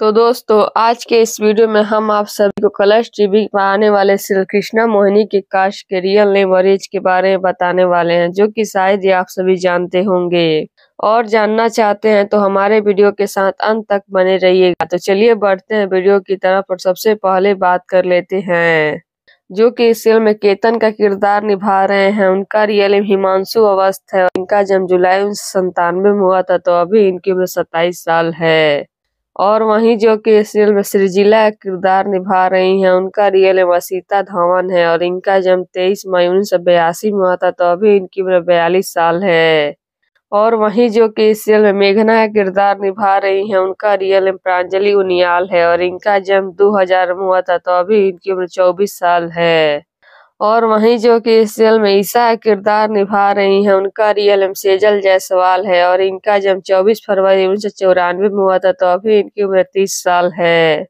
तो दोस्तों आज के इस वीडियो में हम आप सभी को कलश टीवी पर आने वाले श्री कृष्णा मोहिनी के काश के रियल नेम और एज के बारे में बताने वाले हैं जो कि शायद ये आप सभी जानते होंगे और जानना चाहते हैं तो हमारे वीडियो के साथ अंत तक बने रहिएगा तो चलिए बढ़ते हैं वीडियो की तरफ और सबसे पहले बात कर लेते हैं जो कि इस फिल्म में केतन का किरदार निभा रहे हैं उनका रियल एम हिमांशु अवस्थ है इनका जन्म जुलाई उन्नीस में हुआ था तो अभी इनकी उम्र सत्ताईस साल है और वही जो कि सृजिला किरदार निभा रही हैं उनका रियल नेम सीता धवन है और इनका जन्म तेईस मई उन्नीस सौ बयासी में हुआ था तो अभी इनकी उम्र बयालीस साल है और वहीं जो कि इस सीरियल में मेघना का किरदार निभा रही हैं उनका रियल नेम प्रांजलि उनियाल है और इनका जन्म हजार में हुआ था तो अभी इनकी उम्र चौबीस साल है और वही जो कि इस सीरियल में ईसा किरदार निभा रही हैं उनका रियल एम सेजल जायसवाल है और इनका जन्म 24 फरवरी उन्नीस सौ चौरानवे में हुआ था तो अभी इनकी उम्र 30 साल है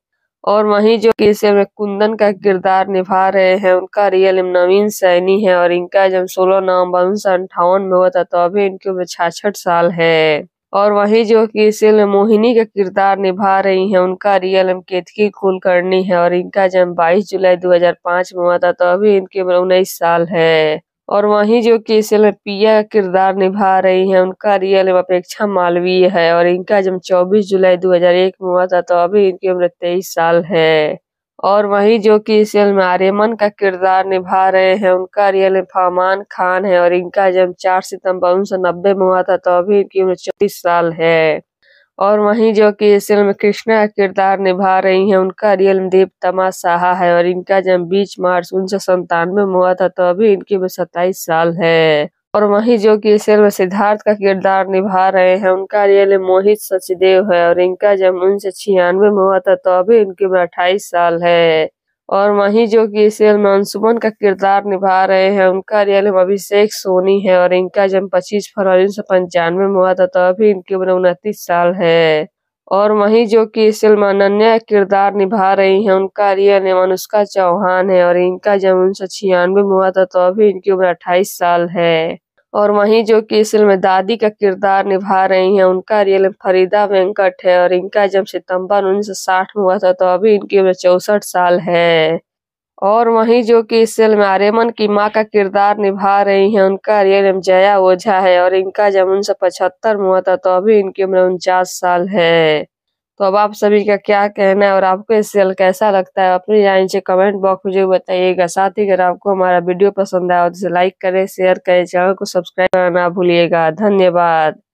और वहीं जो कि इस सीरियल में कुंदन का किरदार निभा रहे हैं उनका रियल एम नवीन सैनी है और इनका जन्म सोलह नवम्बर उन्नीस सौ अंठावन में हुआ था तो अभी इनकी उम्र छाछठ साल है और वही जो कि में मोहिनी का किरदार निभा रही हैं उनका रियल एम केतकी कुलकर्णी है और इनका जन्म 22 जुलाई 2005 में हुआ था तो अभी इनकी उम्र उन्नीस साल है और वहीं जो कि में पिया का किरदार निभा रही हैं उनका रियल एम अपेक्षा मालवीय है और इनका जन्म 24 जुलाई 2001 में हुआ था तो अभी इनकी उम्र तेईस साल है और वही जो कि इस आर्यमन का किरदार निभा रहे हैं उनका रियल फमान खान है और इनका जन्म चार सितम्बर उन्नीस सौ नब्बे में हुआ था तो अभी इनकी उम्र चौबीस साल है और वहीं जो कि इस फिल्म कृष्णा का किरदार निभा रही हैं उनका रियल दीप तमा साहा है और इनका जन्म बीस मार्च उन्नीस सौ संतानवे में हुआ था तो अभी इनकी उम्र सत्ताईस साल है और वही जो कि इस में सिद्धार्थ का किरदार निभा रहे हैं उनका रियल मोहित सचदेव है और इनका जब उन्नीस सौ छियानवे में हुआ था तो अभी इनकी उम्र अट्ठाईस साल है और वहीं जो कि इस रियल में अंशुमन का किरदार निभा रहे हैं उनका रियल में अभिषेक सोनी है और इनका जन्म पच्चीस फरवरी उन्नीस सौ पंचानवे में हुआ था तो अभी इनकी उम्र उनतीस साल है और वही जो कि सम्माननीय किरदार निभा रही हैं उनका रियल नेम अनुष्का चौहान है और इनका जब उन्नीस सौ छियानवे में हुआ था तो अभी इनकी उम्र अट्ठाईस साल है और वही जो कि इस फिल्म में दादी का किरदार निभा रही हैं उनका रियल नेम फरीदा वेंकट है और इनका जन्म सितंबर उन्नीस सौ साठ में हुआ था तो अभी इनकी उम्र चौसठ साल है और वही जो कि इस सेल में आर्यमन की मां का किरदार निभा रही हैं उनका रियल नेम जया ओझा है और इनका जब उन्नीस सौ पचहत्तर में हुआ था तो अभी इनकी उम्र उनचास साल है तो अब आप सभी का क्या कहना है और आपको इस सेल कैसा लगता है अपनी राय से कमेंट बॉक्स में जरूर बताइएगा साथ ही अगर आपको हमारा वीडियो पसंद आया तो इसे लाइक करें शेयर करें चैनल को सब्सक्राइब करना ना भूलिएगा धन्यवाद